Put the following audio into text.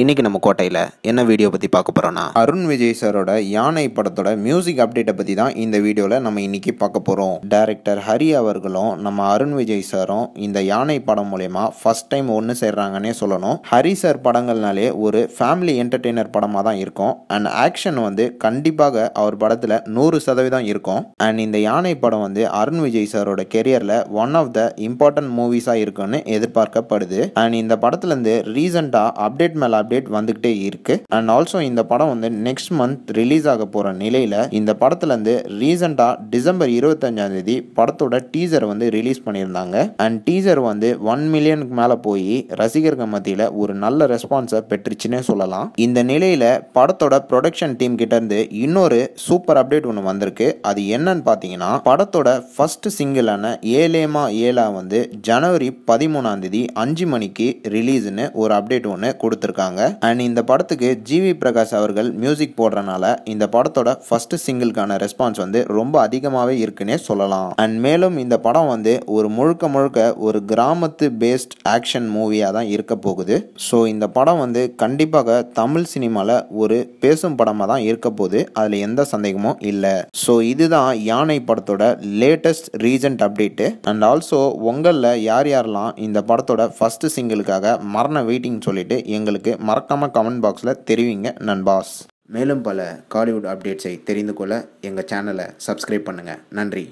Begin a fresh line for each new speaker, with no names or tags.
இன்றைக்கி நம்ம கோட்டையில் என்ன வீடியோ பற்றி பார்க்க போகிறோன்னா அருண் விஜய் சாரோட யானை படத்தோட மியூசிக் அப்டேட்டை பற்றி தான் இந்த வீடியோவில் நம்ம இன்றைக்கி பார்க்க போகிறோம் டைரக்டர் ஹரி அவர்களும் நம்ம அருண் விஜய் சாரும் இந்த யானை படம் மூலயமா ஃபஸ்ட் டைம் ஒன்று சேர்றாங்கன்னே சொல்லணும் ஹரி சார் படங்கள்னாலே ஒரு ஃபேமிலி என்டர்டெய்னர் படமாக தான் இருக்கும் அண்ட் ஆக்ஷன் வந்து கண்டிப்பாக அவர் படத்தில் நூறு சதவீதம் இருக்கும் அண்ட் இந்த யானை படம் வந்து அருண் விஜய் சாரோட கெரியரில் ஒன் ஆஃப் த இம்பார்ட்டன்ட் மூவிஸாக இருக்குன்னு எதிர்பார்க்கப்படுது அண்ட் இந்த படத்துலேருந்து ரீசெண்டாக அப்டேட் மேலே அப்டேட் வந்துகிட்டே இருக்கு அண்ட் ஆல்சோ இந்த படம் வந்து நெக்ஸ்ட் மந்த் ரிலீஸ் ஆக போற நிலையில இந்த படத்துல இருந்து ரீசெண்டா டிசம்பர் இருபத்தஞ்சாம் தேதி படத்தோட டீசர் வந்து ரிலீஸ் பண்ணியிருந்தாங்க அண்ட் டீசர் வந்து ஒன் மில்லியனுக்கு மேல போய் ரசிகர்கள் மத்தியில ஒரு நல்ல ரெஸ்பான்ஸை பெற்றுச்சுன்னே சொல்லலாம் இந்த நிலையில படத்தோட ப்ரொடக்ஷன் டீம் கிட்ட இருந்து இன்னொரு சூப்பர் அப்டேட் ஒன்று வந்திருக்கு அது என்னன்னு பார்த்தீங்கன்னா படத்தோட ஃபர்ஸ்ட் சிங்கிளான ஏலேமா ஏலா வந்து ஜனவரி பதிமூணாம் தேதி அஞ்சு மணிக்கு ரிலீஸ்னு ஒரு அப்டேட் ஒன்று கொடுத்துருக்காங்க போட்டிருக்காங்க அண்ட் இந்த படத்துக்கு ஜிவி பிரகாஷ் அவர்கள் மியூசிக் போடுறனால இந்த படத்தோட ஃபர்ஸ்ட் சிங்கிள்கான ரெஸ்பான்ஸ் வந்து ரொம்ப அதிகமாகவே இருக்குன்னே சொல்லலாம் அண்ட் மேலும் இந்த படம் வந்து ஒரு முழுக்க முழுக்க ஒரு கிராமத்து பேஸ்ட் ஆக்ஷன் மூவியாக தான் இருக்க போகுது ஸோ இந்த படம் வந்து கண்டிப்பாக தமிழ் சினிமாவில் ஒரு பேசும் படமாக தான் இருக்க போகுது அதில் எந்த சந்தேகமும் இல்லை ஸோ இதுதான் யானை படத்தோட latest recent update and also உங்களில் யார் யாரெல்லாம் இந்த படத்தோட ஃபஸ்ட்டு சிங்கிளுக்காக மரண வெயிட்டிங் சொல்லிட்டு எங்களுக்கு மறக்காமல் கமெண்ட் பாக்ஸில் தெரிவிங்க நண்பாஸ் மேலும் பல காலிவுட் அப்டேட்ஸை தெரிந்து கொள்ள எங்கள் சேனலை சப்ஸ்கிரைப் பண்ணுங்கள் நன்றி